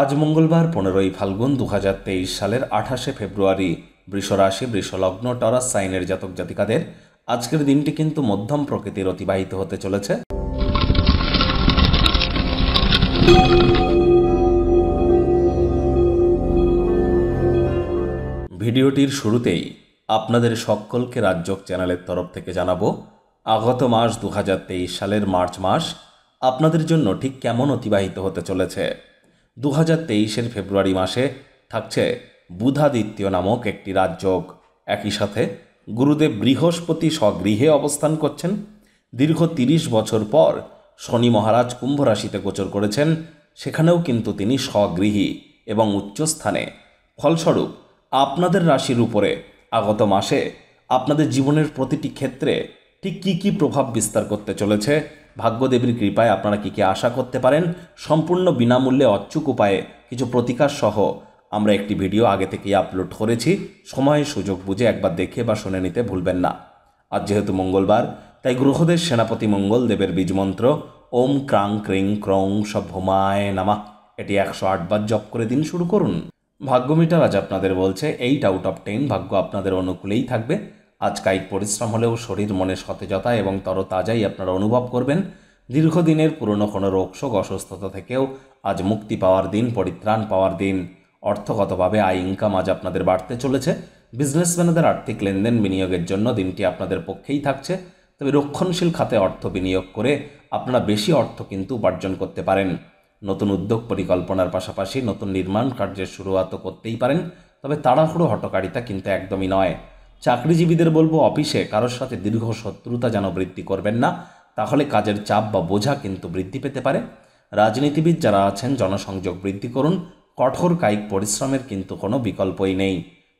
আজ মঙ্গলবার পনেরোই ফাল্গুন দু সালের আঠাশে ফেব্রুয়ারি বৃষরাশি বৃষলগ্ন টরাস সাইনের জাতক জাতিকাদের আজকের দিনটি কিন্তু মধ্যম প্রকৃতির অতিবাহিত হতে চলেছে ভিডিওটির শুরুতেই আপনাদের সকলকে রাজ্যক চ্যানেলের তরফ থেকে জানাবো আগত মাস দু সালের মার্চ মাস আপনাদের জন্য ঠিক কেমন অতিবাহিত হতে চলেছে দু হাজার তেইশের ফেব্রুয়ারি মাসে থাকছে বুধাদিত্য নামক একটি রাজযোগ একই সাথে গুরুদেব বৃহস্পতি স্বগৃহে অবস্থান করছেন দীর্ঘ তিরিশ বছর পর শনি মহারাজ কুম্ভ রাশিতে গোচর করেছেন সেখানেও কিন্তু তিনি স্বগৃহী এবং উচ্চস্থানে ফলস্বরূপ আপনাদের রাশির উপরে আগত মাসে আপনাদের জীবনের প্রতিটি ক্ষেত্রে ঠিক কী কী প্রভাব বিস্তার করতে চলেছে ভাগ্যদেবীর কৃপায় আপনারা কী কী আশা করতে পারেন সম্পূর্ণ বিনামূল্যে অচ্ছুক উপায়ে কিছু প্রতিকার সহ আমরা একটি ভিডিও আগে থেকেই আপলোড করেছি সময়ে সুযোগ বুঝে একবার দেখে বা শুনে নিতে ভুলবেন না আজ যেহেতু মঙ্গলবার তাই গ্রহদের সেনাপতি মঙ্গল দেবের বীজমন্ত্র ওম ক্রাং ক্রিং ক্রং সভ্যমায় নামা এটি একশো আটবার জপ করে দিন শুরু করুন ভাগ্য মিটার আজ আপনাদের বলছে এইট আউট অফ টেন ভাগ্য আপনাদের অনুকূলেই থাকবে আজ কায়িক পরিশ্রম হলেও শরীর মনে সতেজতা এবং তরতাজাই আপনারা অনুভব করবেন দীর্ঘদিনের পুরনো কোনো রোগশোক অসুস্থতা থেকেও আজ মুক্তি পাওয়ার দিন পরিত্রাণ পাওয়ার দিন অর্থগতভাবে আয় ইনকাম আজ আপনাদের বাড়তে চলেছে বিজনেসম্যানদের আর্থিক লেনদেন বিনিয়োগের জন্য দিনটি আপনাদের পক্ষেই থাকছে তবে রক্ষণশীল খাতে অর্থ বিনিয়োগ করে আপনারা বেশি অর্থ কিন্তু উপার্জন করতে পারেন নতুন উদ্যোগ পরিকল্পনার পাশাপাশি নতুন নির্মাণ কার্যের শুরুয়াত করতেই পারেন তবে তাড়াহুড়ো হটকারিতা কিন্তু একদমই নয় চাকরিজীবীদের বলবো অফিসে কারোর সাথে দীর্ঘ শত্রুতা যেন বৃদ্ধি করবেন না তাহলে কাজের চাপ বা বোঝা কিন্তু বৃদ্ধি পেতে পারে রাজনীতিবিদ যারা আছেন জনসংযোগ বৃদ্ধি করুন কঠোর কায়িক পরিশ্রমের কিন্তু কোনো বিকল্পই নেই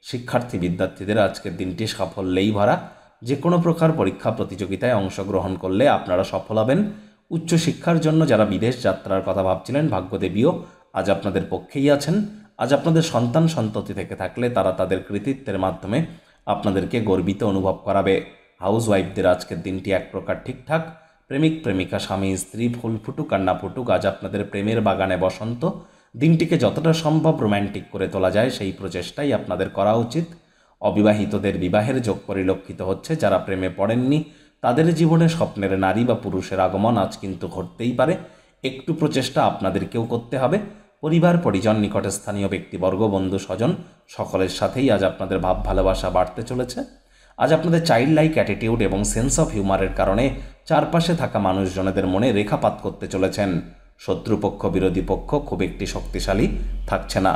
শিক্ষার্থী বিদ্যার্থীদের আজকের দিনটি সাফল্যেই ভরা যে কোনো প্রকার পরীক্ষা প্রতিযোগিতায় অংশগ্রহণ করলে আপনারা সফল হবেন উচ্চশিক্ষার জন্য যারা বিদেশ যাত্রার কথা ভাবছিলেন ভাগ্যদেবীও আজ আপনাদের পক্ষেই আছেন আজ আপনাদের সন্তান সন্ততি থেকে থাকলে তারা তাদের কৃতিত্বের মাধ্যমে আপনাদেরকে গর্বিত অনুভব করাবে হাউস ওয়াইফদের আজকের দিনটি এক প্রকার ঠিকঠাক প্রেমিক প্রেমিকা স্বামী স্ত্রী ফুল ফুটুক কান্না ফুটুক আজ আপনাদের প্রেমের বাগানে বসন্ত দিনটিকে যতটা সম্ভব রোম্যান্টিক করে তোলা যায় সেই প্রচেষ্টাই আপনাদের করা উচিত অবিবাহিতদের বিবাহের যোগ পরিলক্ষিত হচ্ছে যারা প্রেমে পড়েননি তাদের জীবনে স্বপ্নের নারী বা পুরুষের আগমন আজ কিন্তু ঘটতেই পারে একটু প্রচেষ্টা আপনাদেরকেও করতে হবে পরিবার পরিজন নিকটস্থানীয় ব্যক্তিবর্গ বন্ধু স্বজন সকলের সাথেই আজ আপনাদের ভাব ভালোবাসা বাড়তে চলেছে আজ আপনাদের চাইল্ড লাইক অ্যাটিটিউড এবং সেন্স অফ হিউমারের কারণে চারপাশে থাকা মানুষজনেদের মনে রেখাপাত করতে চলেছেন শত্রুপক্ষ বিরোধী পক্ষ খুব একটি শক্তিশালী থাকছে না